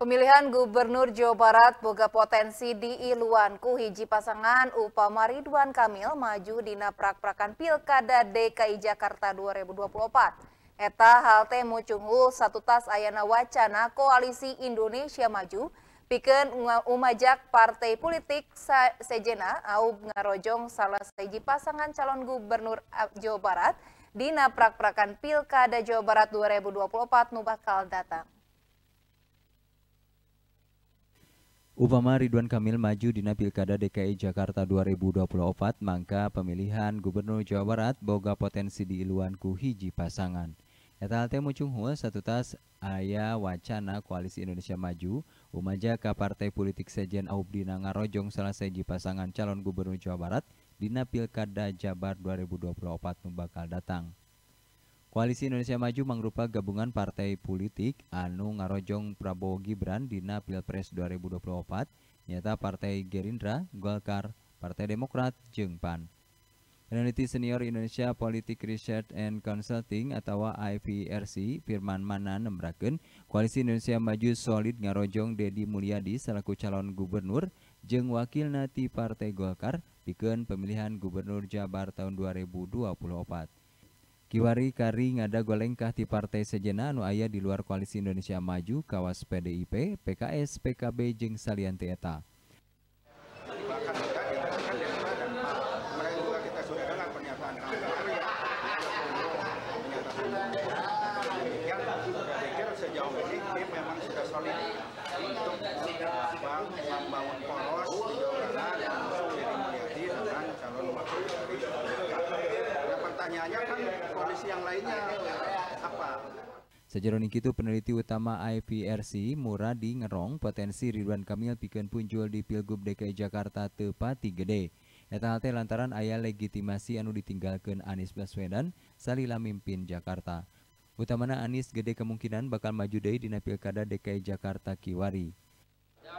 Pemilihan Gubernur Jawa Barat boga potensi diiluanku ku hiji pasangan upama Ridwan Kamil maju di naprak prakan Pilkada DKI Jakarta 2024. Eta halte mucunggu satu tas ayana wacana Koalisi Indonesia Maju Piken umajak partai politik sejena Aub ngarojong salah seji pasangan calon gubernur Jawa Barat di naprak prakan Pilkada Jawa Barat 2024 nubakal datang. Upama Ridwan Kamil maju di Pilkada DKI Jakarta 2024, maka pemilihan Gubernur Jawa Barat boga potensi di iluanku hiji pasangan. Eta halte mucunghul satu tas ayah wacana Koalisi Indonesia Maju, umaja ke partai politik sejen Aubdina Ngarojong salah seji pasangan calon Gubernur Jawa Barat di Pilkada Jabar 2024 nu datang. Koalisi Indonesia Maju mangrupa gabungan partai politik anu ngarojong Prabowo Gibran dina Pilpres 2024 nyata Partai Gerindra, Golkar, Partai Demokrat, Jeng PAN. Peneliti senior Indonesia Politik Research and Consulting atau IPRC Firman Manan nembraken Koalisi Indonesia Maju solid ngarojong Dedi Mulyadi selaku calon gubernur Jeng Wakil Nati Partai Golkar piken pemilihan gubernur Jabar tahun 2024. Kiwari Kari ngada golengkah di partai sejena anu di luar koalisi Indonesia Maju kawas PDIP, PKS, PKB Jeng salianti pertanyaannya kan itu peneliti utama IPRC Muradi ngerong potensi Ridwan Kamil bikin punjul di Pilgub DKI Jakarta tepati gede. Eta hal lantaran ayah legitimasi anu ditinggalkan Anies Baswedan salila mimpin Jakarta. Utamana Anies gede kemungkinan bakal maju dari dina Pilkada DKI Jakarta kiwari. Ya,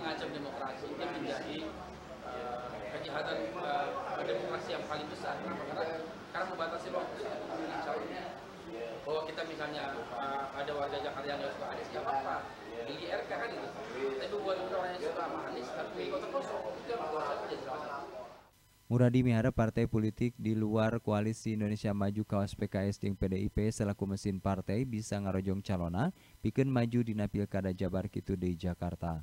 mengancam demokrasi ini menjadi uh, kejahatan uh, eh, demokrasi yang paling besar. Kenapa? Karena, karena membatasi calonnya bahwa kita misalnya uh, ada warga Jakarta yang nggak suka Anies nggak apa-apa di RK kan itu tapi buat orang yang suka sama Anies tapi kota kosong itu yang salah. Muradi Mihara partai politik di luar koalisi Indonesia Maju Kawas PKS dan PDIP selaku mesin partai bisa ngarojong calona bikin maju di Napilkada Jabar Kitu di Jakarta.